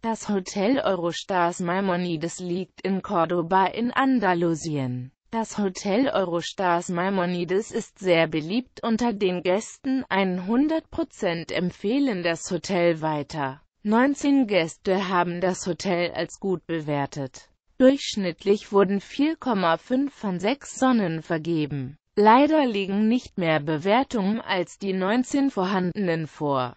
Das Hotel Eurostars Maimonides liegt in Cordoba in Andalusien. Das Hotel Eurostars Maimonides ist sehr beliebt unter den Gästen, 100% empfehlen das Hotel weiter. 19 Gäste haben das Hotel als gut bewertet. Durchschnittlich wurden 4,5 von 6 Sonnen vergeben. Leider liegen nicht mehr Bewertungen als die 19 vorhandenen vor.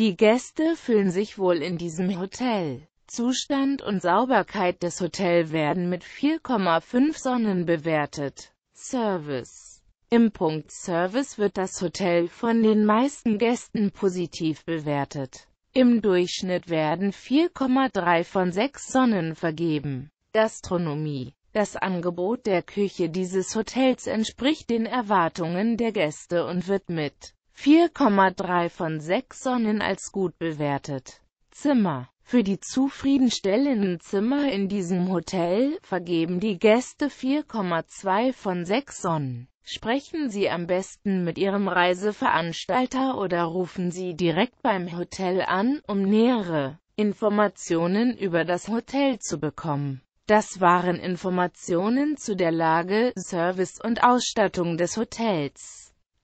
die Gäste fühlen sich wohl in diesem Hotel. Zustand und Sauberkeit des Hotels werden mit 4,5 Sonnen bewertet. Service Im Punkt Service wird das Hotel von den meisten Gästen positiv bewertet. Im Durchschnitt werden 4,3 von 6 Sonnen vergeben. Gastronomie das Angebot der Küche dieses Hotels entspricht den Erwartungen der Gäste und wird mit 4,3 von 6 Sonnen als gut bewertet. Zimmer Für die zufriedenstellenden Zimmer in diesem Hotel vergeben die Gäste 4,2 von 6 Sonnen. Sprechen Sie am besten mit Ihrem Reiseveranstalter oder rufen Sie direkt beim Hotel an, um nähere Informationen über das Hotel zu bekommen. Das waren Informationen zu der Lage, Service und Ausstattung des Hotels.